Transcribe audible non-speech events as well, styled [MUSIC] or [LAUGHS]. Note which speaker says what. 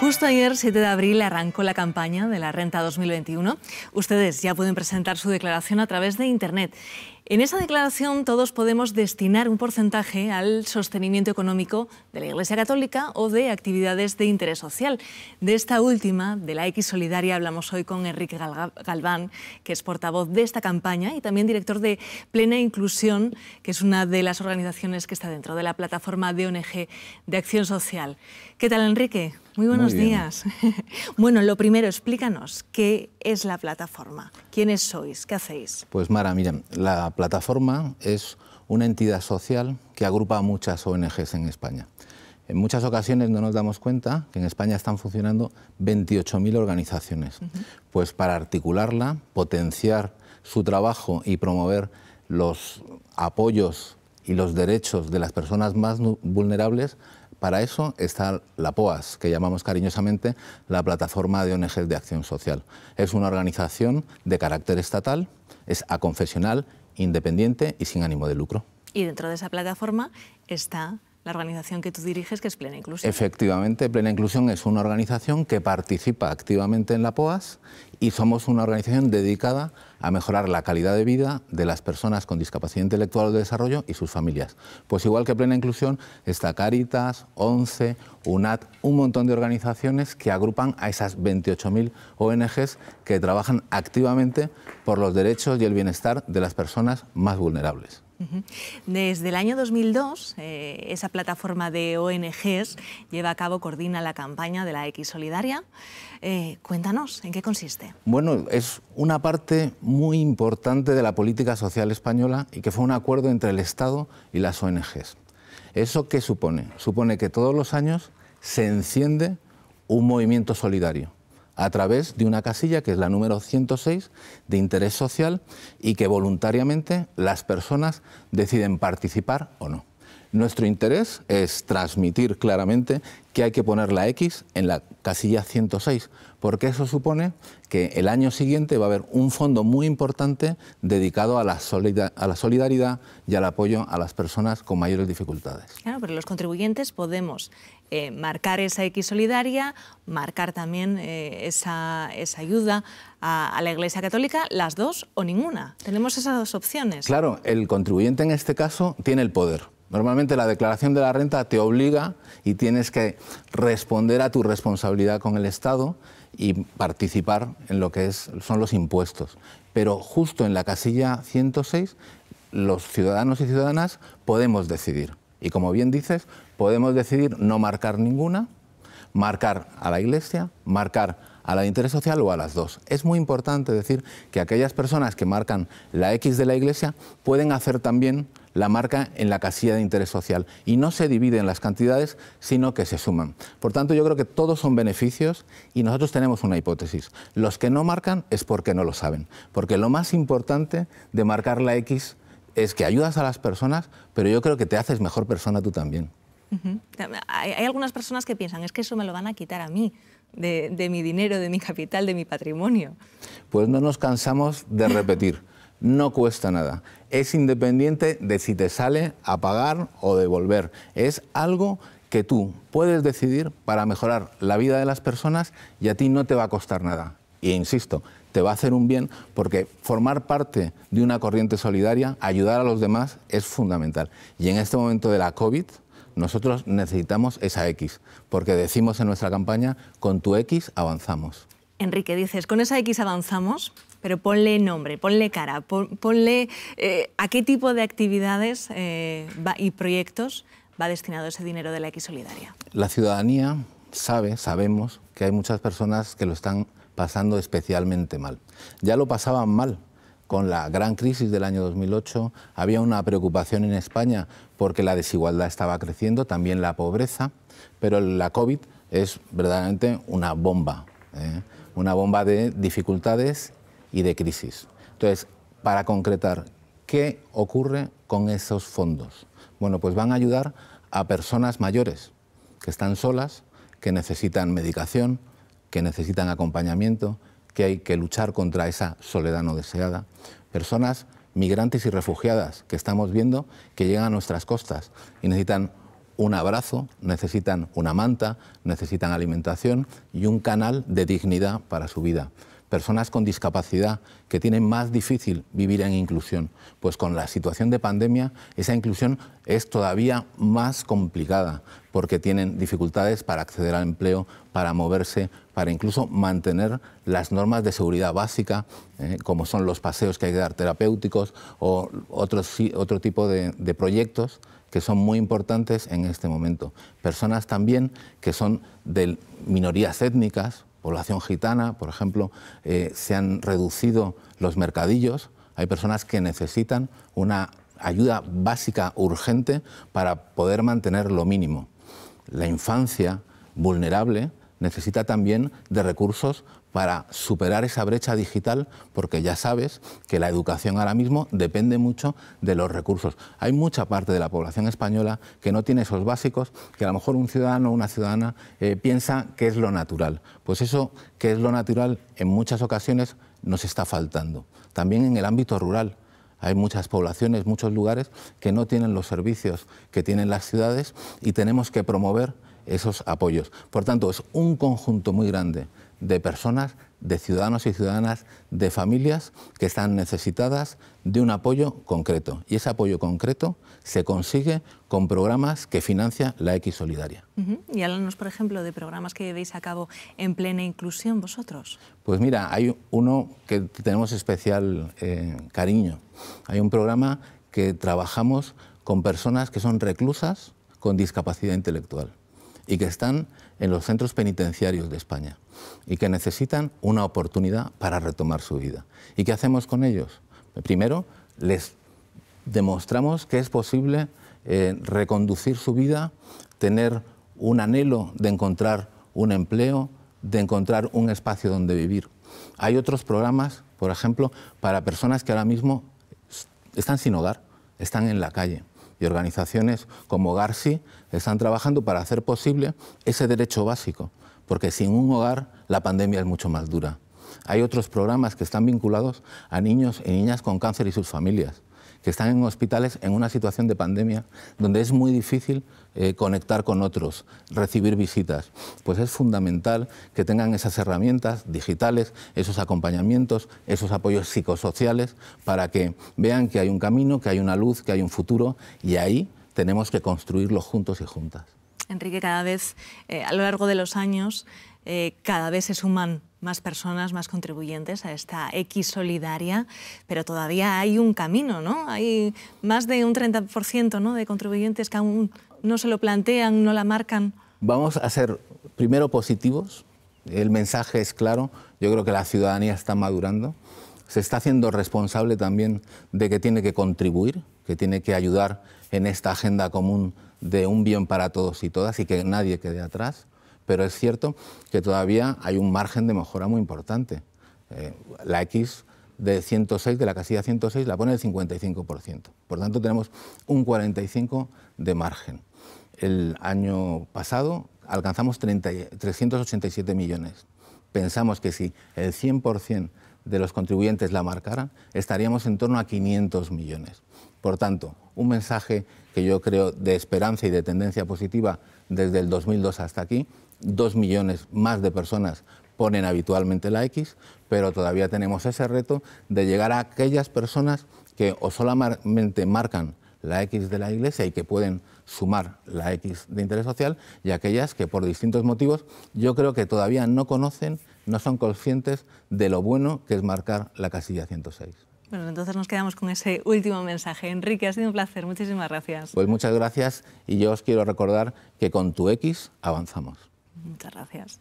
Speaker 1: Justo ayer, 7 de abril, arrancó la campaña de la renta 2021. Ustedes ya pueden presentar su declaración a través de Internet. En esa declaración todos podemos destinar un porcentaje al sostenimiento económico de la Iglesia Católica o de actividades de interés social. De esta última, de la X Solidaria, hablamos hoy con Enrique Galván, que es portavoz de esta campaña y también director de Plena Inclusión, que es una de las organizaciones que está dentro de la plataforma de ONG de Acción Social. ¿Qué tal, Enrique? Muy buenos días. [LAUGHS] bueno, lo primero, explícanos qué es la plataforma, quiénes sois, qué hacéis.
Speaker 2: Pues Mara, mira, la plataforma es una entidad social que agrupa a muchas ONGs en España. En muchas ocasiones no nos damos cuenta que en España están funcionando 28.000 organizaciones. Pues para articularla, potenciar su trabajo y promover los apoyos y los derechos de las personas más vulnerables, para eso está la POAS, que llamamos cariñosamente la Plataforma de ONGs de Acción Social. Es una organización de carácter estatal, es aconfesional independiente y sin ánimo de lucro.
Speaker 1: Y dentro de esa plataforma está la organización que tú diriges, que es Plena Inclusión.
Speaker 2: Efectivamente, Plena Inclusión es una organización que participa activamente en la POAS y somos una organización dedicada a mejorar la calidad de vida de las personas con discapacidad intelectual o de desarrollo y sus familias. Pues igual que Plena Inclusión está Caritas, ONCE, UNAT, un montón de organizaciones que agrupan a esas 28.000 ONGs que trabajan activamente por los derechos y el bienestar de las personas más vulnerables.
Speaker 1: Desde el año 2002, eh, esa plataforma de ONGs lleva a cabo, coordina la campaña de la X Solidaria. Eh, cuéntanos, ¿en qué consiste?
Speaker 2: Bueno, es una parte muy importante de la política social española y que fue un acuerdo entre el Estado y las ONGs. ¿Eso qué supone? Supone que todos los años se enciende un movimiento solidario a través de una casilla que es la número 106 de interés social y que voluntariamente las personas deciden participar o no. Nuestro interés es transmitir claramente que hay que poner la X en la casilla 106, porque eso supone que el año siguiente va a haber un fondo muy importante dedicado a la, a la solidaridad y al apoyo a las personas con mayores dificultades.
Speaker 1: Claro, pero los contribuyentes podemos eh, marcar esa X solidaria, marcar también eh, esa, ayuda a, la Iglesia Católica, las dos o ninguna. Tenemos esas dos opciones.
Speaker 2: Claro, el contribuyente en este caso tiene el poder Normalmente la declaración de la renta te obliga y tienes que responder a tu responsabilidad con el Estado y participar en lo que son los impuestos. Pero justo en la casilla 106, los ciudadanos y ciudadanas podemos decidir. Y como bien dices, podemos decidir no marcar ninguna, marcar a la Iglesia, marcar a la de interés social o a las dos. Es muy importante decir que aquellas personas que marcan la X de la Iglesia pueden hacer también la marca en la casilla de interés social y no se dividen las cantidades, sino que se suman. Por tanto, yo creo que todos son beneficios y nosotros tenemos una hipótesis. Los que no marcan es porque no lo saben, porque lo más importante de marcar la X es que ayudas a las personas, pero yo creo que te haces mejor persona tú también.
Speaker 1: Hay algunas personas que piensan, es que eso me lo van a quitar a mí de, mi dinero, de mi capital, de mi patrimonio.
Speaker 2: Pues no nos cansamos de repetir. no cuesta nada. Es independiente de si te sale a pagar o devolver. Es algo que tú puedes decidir para mejorar la vida de las personas y a ti no te va a costar nada. Y e insisto, te va a hacer un bien porque formar parte de una corriente solidaria, ayudar a los demás, es fundamental. Y en este momento de la COVID, nosotros necesitamos esa X, porque decimos en nuestra campaña, con tu X avanzamos.
Speaker 1: Enrique, dices, con esa X avanzamos, pero ponle nombre, ponle cara, ponle eh, a qué tipo de actividades eh, y proyectos va destinado ese dinero de la X Solidaria.
Speaker 2: La ciudadanía sabe, sabemos, que hay muchas personas que lo están pasando especialmente mal. Ya lo pasaban mal con la gran crisis del año 2008, había una preocupación en España porque la desigualdad estaba creciendo, también la pobreza, pero la COVID es verdaderamente una bomba, ¿eh? una bomba de dificultades y de crisis. Entonces, para concretar, ¿qué ocurre con esos fondos? Bueno, pues van a ayudar a personas mayores que están solas, que necesitan medicación, que necesitan acompañamiento, que hay que luchar contra esa soledad no deseada. Personas migrantes y refugiadas que estamos viendo que llegan a nuestras costas y necesitan un abrazo, necesitan una manta, necesitan alimentación y un canal de dignidad para su vida personas con discapacidad que tienen más difícil vivir en inclusión. Pues con la situación de pandemia, esa inclusión es todavía más complicada porque tienen dificultades para acceder al empleo, para moverse, para incluso mantener las normas de seguridad básica, eh, como son los paseos que hay que dar terapéuticos o otro tipo de proyectos que son muy importantes en este momento. Personas también que son de minorías étnicas, población gitana, por ejemplo, eh, se han reducido los mercadillos. Hay personas que necesitan una ayuda básica urgente para poder mantener lo mínimo. La infancia vulnerable necesita también de recursos para superar esa brecha digital, porque ya sabes que la educación ahora mismo depende mucho de los recursos. Hay mucha parte de la población española que no tiene esos básicos, que a lo mejor un ciudadano o una ciudadana eh, piensa que es lo natural. Pues eso que es lo natural en muchas ocasiones nos está faltando. También en el ámbito rural. Hay muchas poblaciones, muchos lugares que no tienen los servicios que tienen las ciudades y tenemos que promover esos apoyos. Por tanto, es un conjunto muy grande de personas, de ciudadanos y ciudadanas, de familias que están necesitadas de un apoyo concreto. Y ese apoyo concreto se consigue con programas que financia la X Solidaria.
Speaker 1: Y háblanos, por ejemplo, de programas que llevéis a cabo en plena inclusión vosotros.
Speaker 2: Pues mira, hay uno que tenemos especial eh, cariño. Hay un programa que trabajamos con personas que son reclusas con discapacidad intelectual y que están en los centros penitenciarios de España y que necesitan una oportunidad para retomar su vida. ¿Y qué hacemos con ellos? Primero, les demostramos que es posible eh, reconducir su vida, tener un anhelo de encontrar un empleo, de encontrar un espacio donde vivir. Hay otros programas, por ejemplo, para personas que ahora mismo están sin hogar, están en la calle y organizaciones como Garci están trabajando para hacer posible ese derecho básico, porque sin un hogar la pandemia es mucho más dura. Hay otros programas que están vinculados a niños y niñas con cáncer y sus familias que están en hospitales en una situación de pandemia donde es muy difícil eh, conectar con otros, recibir visitas. Pues es fundamental que tengan esas herramientas digitales, esos acompañamientos, esos apoyos psicosociales para que vean que hay un camino, que hay una luz, que hay un futuro y ahí tenemos que construirlo juntos y juntas.
Speaker 1: Enrique, cada vez, eh, a lo largo de los años, eh, cada vez se suman más personas, más contribuyentes a esta X solidaria, pero todavía hay un camino, ¿no? Hay más de un 30% ¿no? de contribuyentes que aún no se lo plantean, no la marcan.
Speaker 2: Vamos a ser primero positivos, el mensaje es claro, yo creo que la ciudadanía está madurando, se está haciendo responsable también de que tiene que contribuir, que tiene que ayudar en esta agenda común de un bien para todos y todas y que nadie quede atrás pero es cierto que todavía hay un margen de mejora muy importante. Eh, la X de 106, de la casilla 106, la pone el 55%. Por tanto, tenemos un 45% de margen. El año pasado alcanzamos 387 millones. Pensamos que si el 100% de los contribuyentes la marcaran estaríamos en torno a 500 millones. Por tanto, un mensaje que yo creo de esperanza y de tendencia positiva desde el 2002 hasta aquí. Dos millones más de personas ponen habitualmente la X, pero todavía tenemos ese reto de llegar a aquellas personas que o solamente marcan la X de la Iglesia y que pueden sumar la X de interés social y aquellas que por distintos motivos yo creo que todavía no conocen, no son conscientes de lo bueno que es marcar la casilla 106.
Speaker 1: Bueno, entonces nos quedamos con ese último mensaje. Enrique, ha sido un placer, muchísimas gracias.
Speaker 2: Pues muchas gracias y yo os quiero recordar que con tu X avanzamos.
Speaker 1: Muchas gracias.